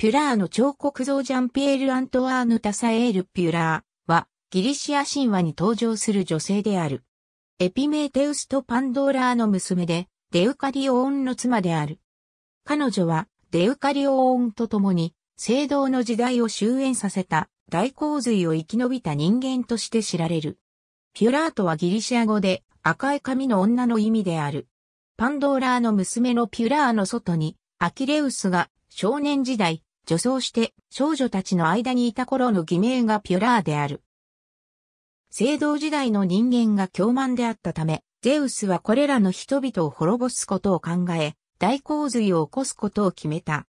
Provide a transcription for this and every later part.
ピュラーの彫刻像ジャンピエール・アントワーヌ・タサエール・ピュラーはギリシア神話に登場する女性である。エピメーテウスとパンドーラーの娘でデウカリオーンの妻である。彼女はデウカリオーンと共に聖堂の時代を終焉させた大洪水を生き延びた人間として知られる。ピュラーとはギリシア語で赤い髪の女の意味である。パンドーラーの娘のピュラーの外にアキレウスが少年時代女装して少女たちの間にいた頃の偽名がピュラーである。青銅時代の人間が凶慢であったため、ゼウスはこれらの人々を滅ぼすことを考え、大洪水を起こすことを決めた。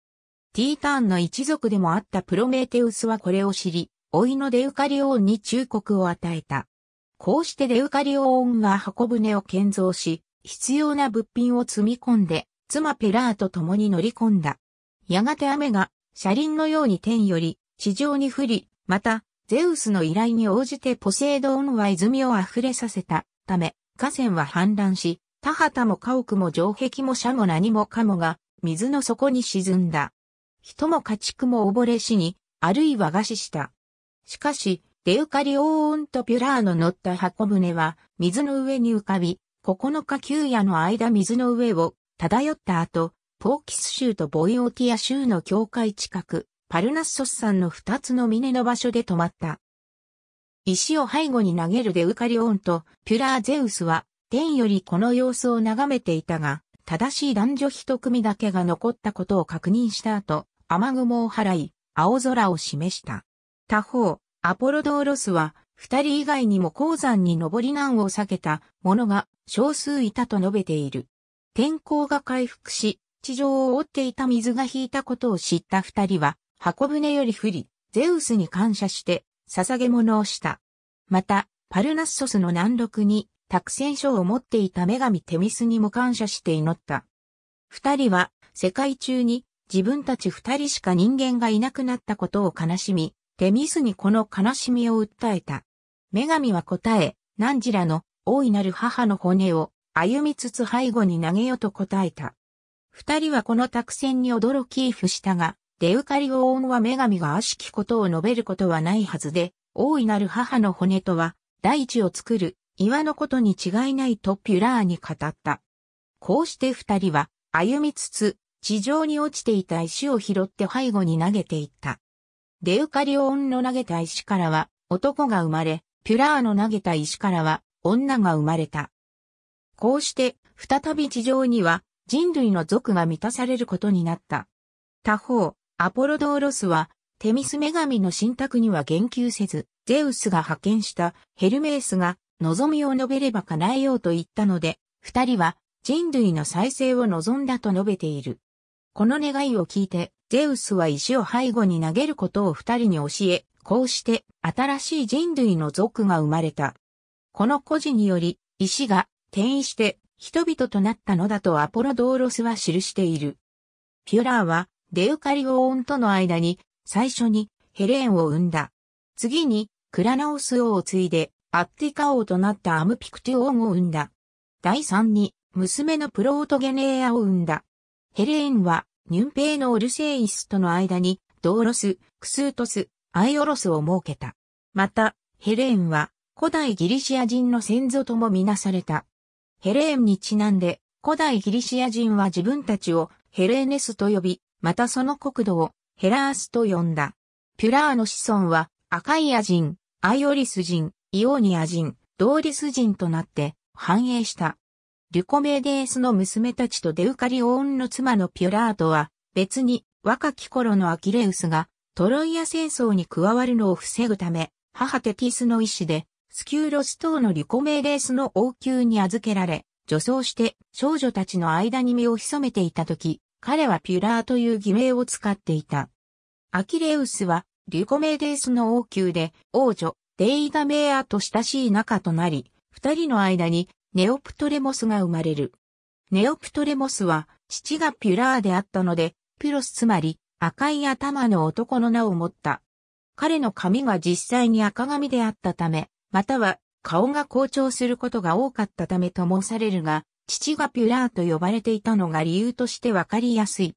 ティーターンの一族でもあったプロメーテウスはこれを知り、老いのデウカリオーンに忠告を与えた。こうしてデウカリオーンが箱舟を建造し、必要な物品を積み込んで、妻ペラーと共に乗り込んだ。やがて雨が車輪のように天より地上に降り、また、ゼウスの依頼に応じてポセイドオンは泉を溢れさせたため、河川は氾濫し、田畑も家屋も城壁も車も何もかもが、水の底に沈んだ。人も家畜も溺れ死に、あるいは餓死した。しかし、デウカリオーンとピュラーの乗った箱舟は、水の上に浮かび、9日休夜の間水の上を漂った後、ポーキス州とボイオティア州の境界近く、パルナッソス山の二つの峰の場所で止まった。石を背後に投げるデウカリオンとピュラーゼウスは天よりこの様子を眺めていたが、正しい男女一組だけが残ったことを確認した後、雨雲を払い、青空を示した。他方、アポロドーロスは、二人以外にも鉱山に登り難を避けた者が少数いたと述べている。天候が回復し、地上を覆っていた水が引いたことを知った二人は、箱舟より降り、ゼウスに感謝して、捧げ物をした。また、パルナッソスの南麓に、託戦書を持っていた女神テミスにも感謝して祈った。二人は、世界中に、自分たち二人しか人間がいなくなったことを悲しみ、テミスにこの悲しみを訴えた。女神は答え、何時らの、大いなる母の骨を、歩みつつ背後に投げよと答えた。二人はこの託戦に驚き付したが、デウカリオンは女神が悪しきことを述べることはないはずで、大いなる母の骨とは、大地を作る、岩のことに違いないとピュラーに語った。こうして二人は、歩みつつ、地上に落ちていた石を拾って背後に投げていった。デウカリオンの投げた石からは男が生まれ、ピュラーの投げた石からは女が生まれた。こうして再び地上には人類の俗が満たされることになった。他方、アポロドーロスは、テミス女神の神託には言及せず、ゼウスが派遣したヘルメースが望みを述べれば叶えようと言ったので、二人は人類の再生を望んだと述べている。この願いを聞いて、ゼウスは石を背後に投げることを二人に教え、こうして新しい人類の族が生まれた。この故事により、石が転移して人々となったのだとアポロドーロスは記している。ピュラーはデウカリオーンとの間に最初にヘレーンを生んだ。次にクラナオス王を継いでアッティカ王となったアムピクティオンを生んだ。第3に娘のプロートゲネーアを生んだ。ヘレーンはニュンペイのオルセイスとの間にドーロス、クスートス、アイオロスを設けた。また、ヘレーンは古代ギリシア人の先祖ともみなされた。ヘレーンにちなんで、古代ギリシア人は自分たちをヘレーネスと呼び、またその国土をヘラースと呼んだ。ピュラーの子孫はアカイア人、アイオリス人、イオーニア人、ドーリス人となって繁栄した。リュコメデースの娘たちとデウカリオーンの妻のピュラーとは別に若き頃のアキレウスがトロイア戦争に加わるのを防ぐため母テティスの意志でスキューロス等のリコメーレースの王宮に預けられ、女装して少女たちの間に身を潜めていた時、彼はピュラーという偽名を使っていた。アキレウスは、リコメーデースの王宮で、王女、デイダメアと親しい仲となり、二人の間に、ネオプトレモスが生まれる。ネオプトレモスは、父がピュラーであったので、ピロスつまり、赤い頭の男の名を持った。彼の髪が実際に赤髪であったため、または顔が好調することが多かったためと申されるが、父がピュラーと呼ばれていたのが理由としてわかりやすい。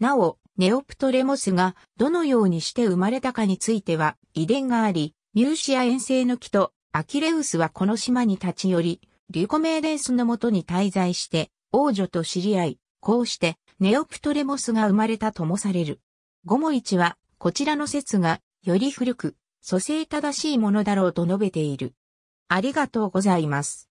なお、ネオプトレモスがどのようにして生まれたかについては遺伝があり、ミューシア遠征の木とアキレウスはこの島に立ち寄り、リュコメーデンスのもとに滞在して王女と知り合い、こうしてネオプトレモスが生まれたともされる。ゴモイチはこちらの説がより古く、蘇生正しいものだろうと述べている。ありがとうございます。